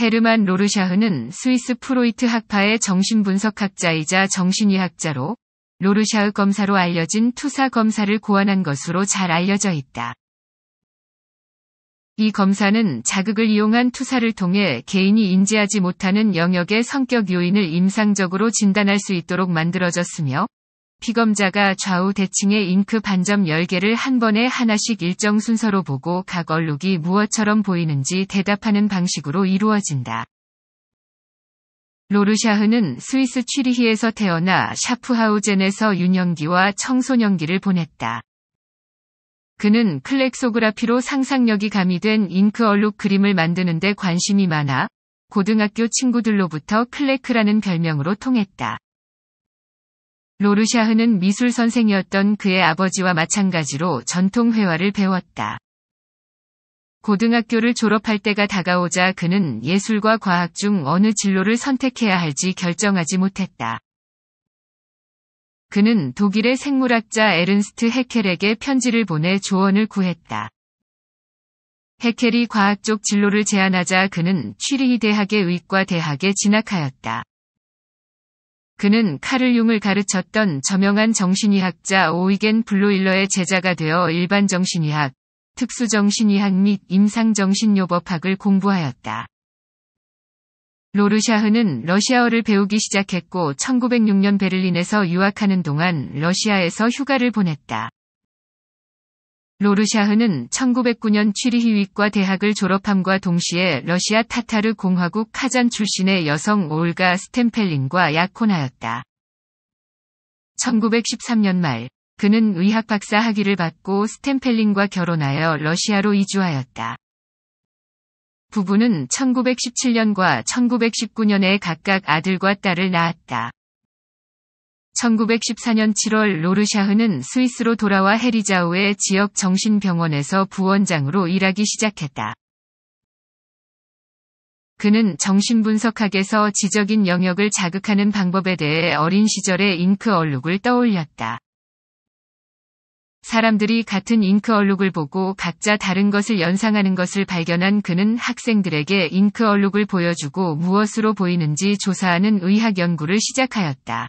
헤르만 로르샤흐는 스위스 프로이트 학파의 정신분석학자이자 정신의학자로 로르샤흐 검사로 알려진 투사 검사를 고안한 것으로 잘 알려져 있다. 이 검사는 자극을 이용한 투사를 통해 개인이 인지하지 못하는 영역의 성격 요인을 임상적으로 진단할 수 있도록 만들어졌으며 피검자가 좌우 대칭의 잉크 반점 10개를 한 번에 하나씩 일정 순서로 보고 각 얼룩이 무엇처럼 보이는지 대답하는 방식으로 이루어진다. 로르샤흐는 스위스 취리히에서 태어나 샤프하우젠에서 유년기와 청소년기를 보냈다. 그는 클렉소그라피로 상상력이 가미된 잉크 얼룩 그림을 만드는데 관심이 많아 고등학교 친구들로부터 클레크라는 별명으로 통했다. 로르샤흐는 미술 선생이었던 그의 아버지와 마찬가지로 전통 회화를 배웠다. 고등학교를 졸업할 때가 다가오자 그는 예술과 과학 중 어느 진로를 선택해야 할지 결정하지 못했다. 그는 독일의 생물학자 에른스트 헤켈에게 편지를 보내 조언을 구했다. 헤켈이 과학 쪽 진로를 제안하자 그는 취리히 대학의 의과 대학에 진학하였다. 그는 카를 융을 가르쳤던 저명한 정신의학자 오이겐 블로일러의 제자가 되어 일반 정신의학, 특수정신의학 및 임상정신요법학을 공부하였다. 로르샤흐는 러시아어를 배우기 시작했고 1906년 베를린에서 유학하는 동안 러시아에서 휴가를 보냈다. 로르샤흐는 1909년 취리히윅과 대학을 졸업함과 동시에 러시아 타타르 공화국 카잔 출신의 여성 올가 스템펠린과 약혼하였다. 1913년 말, 그는 의학 박사 학위를 받고 스템펠린과 결혼하여 러시아로 이주하였다. 부부는 1917년과 1919년에 각각 아들과 딸을 낳았다. 1914년 7월 로르샤흐는 스위스로 돌아와 헤리자우의 지역 정신병원에서 부원장으로 일하기 시작했다. 그는 정신분석학에서 지적인 영역을 자극하는 방법에 대해 어린 시절의 잉크 얼룩을 떠올렸다. 사람들이 같은 잉크 얼룩을 보고 각자 다른 것을 연상하는 것을 발견한 그는 학생들에게 잉크 얼룩을 보여주고 무엇으로 보이는지 조사하는 의학 연구를 시작하였다.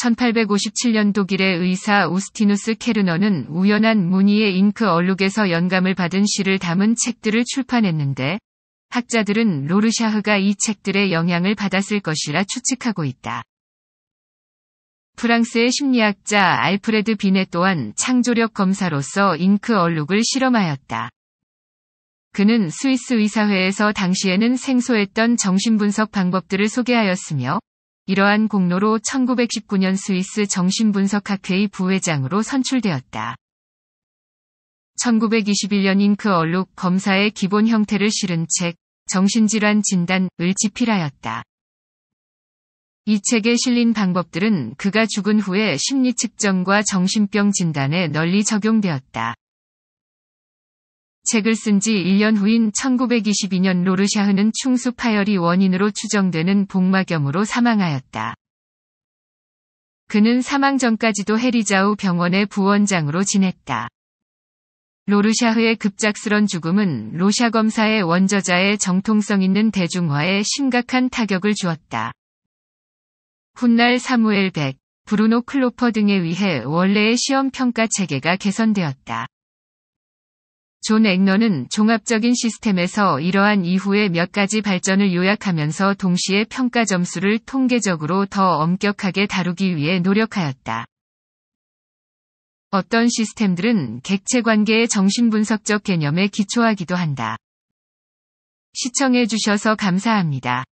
1857년 독일의 의사 우스티누스 케르너는 우연한 무늬의 잉크 얼룩에서 영감을 받은 시를 담은 책들을 출판했는데 학자들은 로르샤흐가 이 책들의 영향을 받았을 것이라 추측하고 있다. 프랑스의 심리학자 알프레드 비네 또한 창조력 검사로서 잉크 얼룩을 실험하였다. 그는 스위스 의사회에서 당시에는 생소했던 정신분석 방법들을 소개하였으며 이러한 공로로 1919년 스위스 정신분석학회의 부회장으로 선출되었다. 1921년 잉크 그 얼룩 검사의 기본 형태를 실은 책 정신질환 진단을 집필하였다. 이 책에 실린 방법들은 그가 죽은 후에 심리 측정과 정신병 진단에 널리 적용되었다. 책을 쓴 지 1년 후인 1922년 로르샤흐는 충수 파열이 원인으로 추정되는 복막염으로 사망하였다. 그는 사망 전까지도 해리자우 병원의 부원장으로 지냈다. 로르샤흐의 급작스런 죽음은 로샤 검사의 원저자의 정통성 있는 대중화에 심각한 타격을 주었다. 훗날 사무엘 백, 브루노 클로퍼 등에 의해 원래의 시험 평가 체계가 개선되었다. 존 앵너는 종합적인 시스템에서 이러한 이후의 몇 가지 발전을 요약하면서 동시에 평가 점수를 통계적으로 더 엄격하게 다루기 위해 노력하였다. 어떤 시스템들은 객체 관계의 정신분석적 개념에 기초하기도 한다. 시청해주셔서 감사합니다.